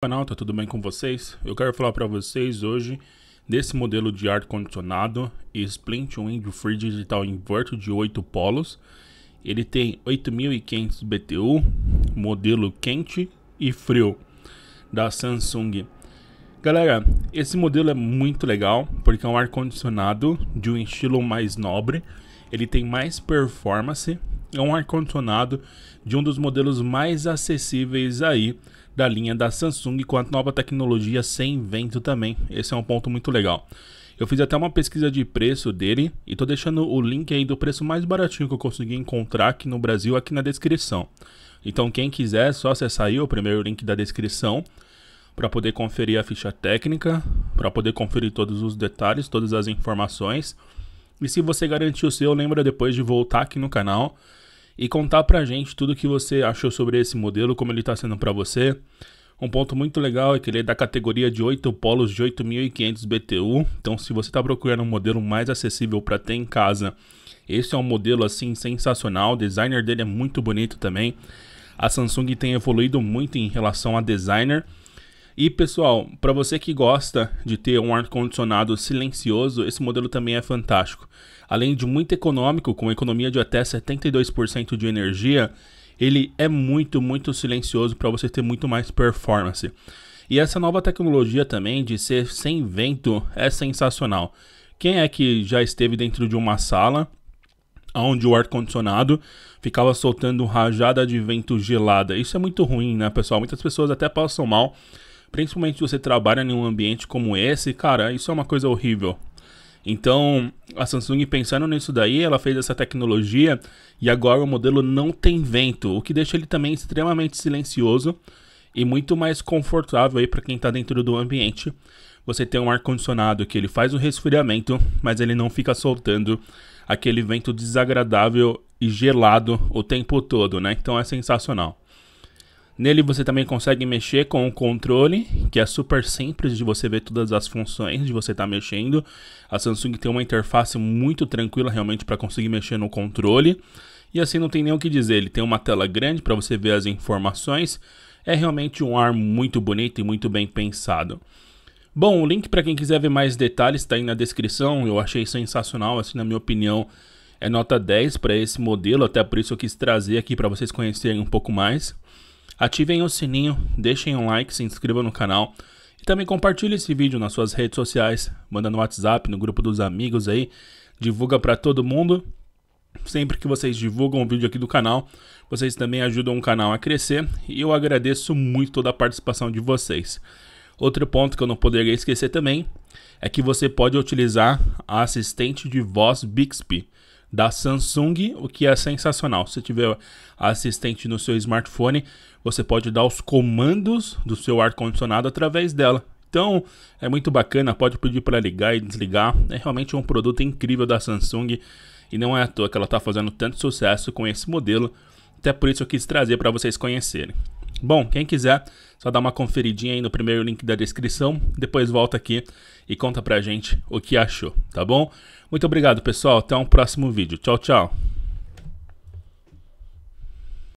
canal, tá tudo bem com vocês? Eu quero falar para vocês hoje desse modelo de ar-condicionado Splint Wind Free Digital Inverter de 8 polos. Ele tem 8.500 BTU, modelo quente e frio da Samsung. Galera, esse modelo é muito legal porque é um ar-condicionado de um estilo mais nobre. Ele tem mais performance é um ar-condicionado de um dos modelos mais acessíveis aí da linha da Samsung com a nova tecnologia sem vento também. Esse é um ponto muito legal. Eu fiz até uma pesquisa de preço dele e tô deixando o link aí do preço mais baratinho que eu consegui encontrar aqui no Brasil aqui na descrição. Então quem quiser, é só acessar aí o primeiro link da descrição para poder conferir a ficha técnica, para poder conferir todos os detalhes, todas as informações. E se você garantir o seu, lembra depois de voltar aqui no canal e contar pra gente tudo que você achou sobre esse modelo, como ele está sendo para você. Um ponto muito legal é que ele é da categoria de 8 polos de 8.500 BTU. Então, se você está procurando um modelo mais acessível para ter em casa, esse é um modelo assim sensacional. O designer dele é muito bonito também. A Samsung tem evoluído muito em relação a designer. E pessoal, para você que gosta de ter um ar-condicionado silencioso, esse modelo também é fantástico. Além de muito econômico, com economia de até 72% de energia, ele é muito, muito silencioso para você ter muito mais performance. E essa nova tecnologia também de ser sem vento é sensacional. Quem é que já esteve dentro de uma sala onde o ar-condicionado ficava soltando rajada de vento gelada? Isso é muito ruim, né, pessoal? Muitas pessoas até passam mal Principalmente se você trabalha em um ambiente como esse, cara, isso é uma coisa horrível. Então, a Samsung pensando nisso daí, ela fez essa tecnologia e agora o modelo não tem vento, o que deixa ele também extremamente silencioso e muito mais confortável aí para quem está dentro do ambiente. Você tem um ar condicionado que ele faz o resfriamento, mas ele não fica soltando aquele vento desagradável e gelado o tempo todo, né? Então é sensacional. Nele você também consegue mexer com o controle, que é super simples de você ver todas as funções de você estar tá mexendo. A Samsung tem uma interface muito tranquila realmente para conseguir mexer no controle. E assim não tem nem o que dizer, ele tem uma tela grande para você ver as informações. É realmente um ar muito bonito e muito bem pensado. Bom, o link para quem quiser ver mais detalhes está aí na descrição. Eu achei sensacional, assim, na minha opinião, é nota 10 para esse modelo, até por isso eu quis trazer aqui para vocês conhecerem um pouco mais. Ativem o sininho, deixem um like, se inscrevam no canal e também compartilhe esse vídeo nas suas redes sociais, manda no WhatsApp, no grupo dos amigos aí, divulga para todo mundo. Sempre que vocês divulgam o vídeo aqui do canal, vocês também ajudam o canal a crescer e eu agradeço muito toda a participação de vocês. Outro ponto que eu não poderia esquecer também é que você pode utilizar a assistente de voz Bixby da Samsung, o que é sensacional. Se tiver assistente no seu smartphone, você pode dar os comandos do seu ar-condicionado através dela. Então é muito bacana, pode pedir para ligar e desligar. É realmente um produto incrível da Samsung e não é à toa que ela está fazendo tanto sucesso com esse modelo. Até por isso eu quis trazer para vocês conhecerem. Bom, quem quiser, só dá uma conferidinha aí no primeiro link da descrição, depois volta aqui e conta pra gente o que achou, tá bom? Muito obrigado, pessoal. Até um próximo vídeo. Tchau, tchau.